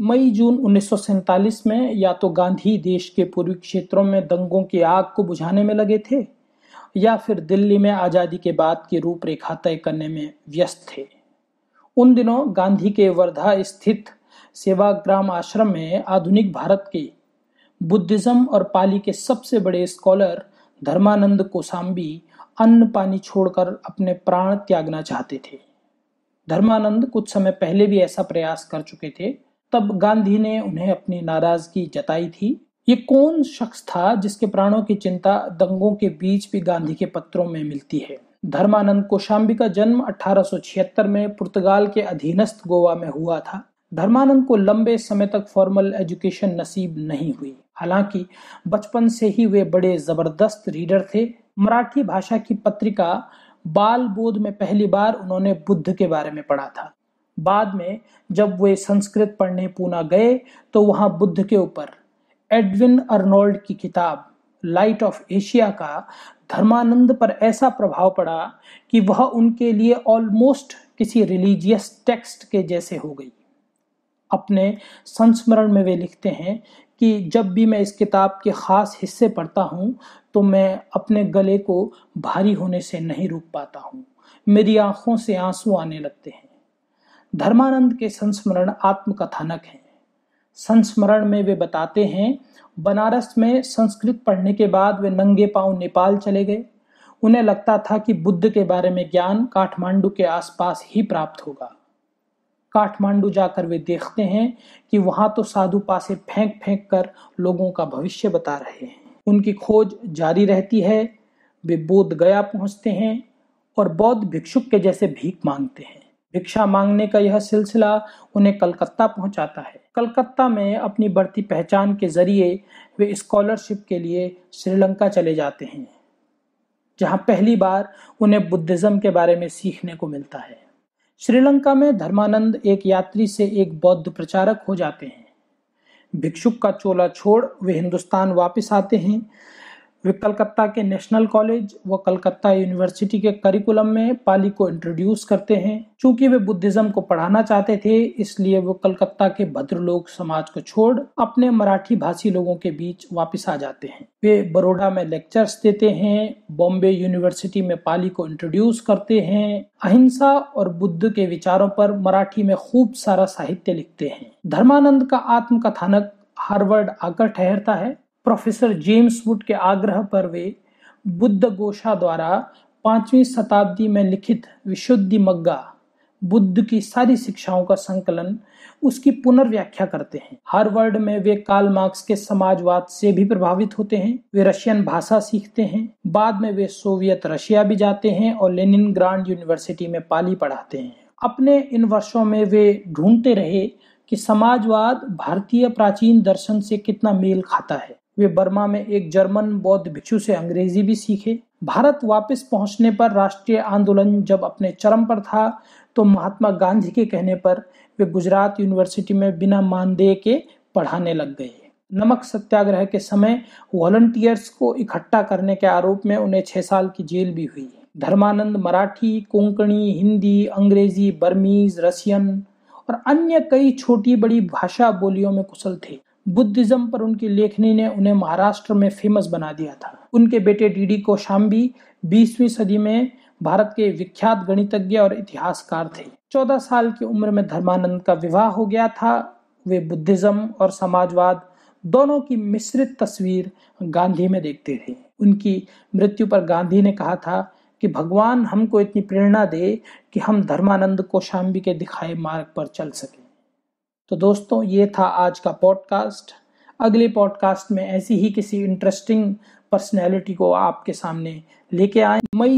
मई जून उन्नीस में या तो गांधी देश के पूर्वी क्षेत्रों में दंगों की आग को बुझाने में लगे थे या फिर दिल्ली में आज़ादी के बाद की रूपरेखा तय करने में व्यस्त थे उन दिनों गांधी के वर्धा स्थित सेवाग्राम आश्रम में आधुनिक भारत के बुद्धिज्म और पाली के सबसे बड़े स्कॉलर धर्मानंद कोसाम्बी अन्न पानी छोड़कर अपने प्राण त्यागना चाहते थे धर्मानंद कुछ समय पहले भी ऐसा प्रयास कर चुके थे तब गांधी ने उन्हें अपनी नाराजगी जताई थी ये कौन शख्स था जिसके प्राणों की चिंता दंगों के बीच भी गांधी के पत्रों में मिलती है धर्मानंद कोशाम्बी का जन्म 1876 में पुर्तगाल के अधीनस्थ गोवा में हुआ था धर्मानंद को लंबे समय तक फॉर्मल एजुकेशन नसीब नहीं हुई हालांकि बचपन से ही वे बड़े जबरदस्त रीडर थे मराठी भाषा की पत्रिका बाल बोध में पहली बार उन्होंने बुद्ध के बारे में पढ़ा था बाद में जब वे संस्कृत पढ़ने पूना गए तो वहां बुद्ध के ऊपर एडविन अर्नोल्ड की किताब लाइट ऑफ एशिया का धर्मानंद पर ऐसा प्रभाव पड़ा कि वह उनके लिए ऑलमोस्ट किसी रिलीजियस टेक्स्ट के जैसे हो गई अपने संस्मरण में वे लिखते हैं कि जब भी मैं इस किताब के ख़ास हिस्से पढ़ता हूँ तो मैं अपने गले को भारी होने से नहीं रोक पाता हूँ मेरी आँखों से आंसू आने लगते हैं धर्मानंद के संस्मरण आत्मकथानक हैं संस्मरण में वे बताते हैं बनारस में संस्कृत पढ़ने के बाद वे नंगे पांव नेपाल चले गए उन्हें लगता था कि बुद्ध के बारे में ज्ञान काठमांडू के आसपास ही प्राप्त होगा काठमांडू जाकर वे देखते हैं कि वहां तो साधु पासे फेंक फेंक कर लोगों का भविष्य बता रहे हैं उनकी खोज जारी रहती है वे बोध गया पहुंचते हैं और बौद्ध भिक्षुक के जैसे भीख मांगते हैं भिक्षा मांगने का यह सिलसिला उन्हें कलकत्ता पहुंचाता है कलकत्ता में अपनी बढ़ती पहचान के जरिए वे स्कॉलरशिप के लिए श्रीलंका चले जाते हैं जहां पहली बार उन्हें बुद्धिज्म के बारे में सीखने को मिलता है श्रीलंका में धर्मानंद एक यात्री से एक बौद्ध प्रचारक हो जाते हैं भिक्षुक का चोला छोड़ वे हिंदुस्तान वापस आते हैं वे कलकत्ता के नेशनल कॉलेज व कलकत्ता यूनिवर्सिटी के करिकुलम में पाली को इंट्रोड्यूस करते हैं चूंकि वे बुद्धिज्म को पढ़ाना चाहते थे इसलिए वो कलकत्ता के भद्रलोक समाज को छोड़ अपने मराठी भाषी लोगों के बीच वापस आ जाते हैं वे बड़ोड़ा में लेक्चर्स देते हैं बॉम्बे यूनिवर्सिटी में पाली को इंट्रोड्यूस करते हैं अहिंसा और बुद्ध के विचारों पर मराठी में खूब सारा साहित्य लिखते हैं धर्मानंद का आत्मकथानक हार्वर्ड आकर ठहरता है प्रोफेसर जेम्स वुड के आग्रह पर वे बुद्ध गोशा द्वारा पांचवी शताब्दी में लिखित विशुद्धि मग्गा बुद्ध की सारी शिक्षाओं का संकलन उसकी पुनर्व्याख्या करते हैं हार्वर्ड में वे कार्ल मार्क्स के समाजवाद से भी प्रभावित होते हैं वे रशियन भाषा सीखते हैं बाद में वे सोवियत रशिया भी जाते हैं और लेनिन ग्रांड यूनिवर्सिटी में पाली पढ़ाते हैं अपने इन वर्षों में वे ढूंढते रहे कि समाजवाद भारतीय प्राचीन दर्शन से कितना मेल खाता है वे बर्मा में एक जर्मन बौद्ध भिक्षु से अंग्रेजी भी सीखे भारत वापस पहुंचने पर राष्ट्रीय आंदोलन जब अपने चरम पर था तो महात्मा गांधी के कहने पर वे गुजरात यूनिवर्सिटी में बिना मानदेय के पढ़ाने लग गए नमक सत्याग्रह के समय वॉलंटियर्स को इकट्ठा करने के आरोप में उन्हें छह साल की जेल भी हुई धर्मानंद मराठी कोंकणी हिंदी अंग्रेजी बर्मीज रसियन और अन्य कई छोटी बड़ी भाषा बोलियों में कुशल थे बुद्धिज्म पर उनकी लेखनी ने उन्हें महाराष्ट्र में फेमस बना दिया था उनके बेटे डीडी कोशाम्बी बीसवीं सदी में भारत के विख्यात गणितज्ञ और इतिहासकार थे चौदह साल की उम्र में धर्मानंद का विवाह हो गया था वे बुद्धिज्म और समाजवाद दोनों की मिश्रित तस्वीर गांधी में देखते थे उनकी मृत्यु पर गांधी ने कहा था कि भगवान हमको इतनी प्रेरणा दे कि हम धर्मानंद कोशाम्बी के दिखाए मार्ग पर चल सकें तो दोस्तों ये था आज का पॉडकास्ट अगले पॉडकास्ट में ऐसी ही किसी इंटरेस्टिंग पर्सनैलिटी को आपके सामने लेके आए मई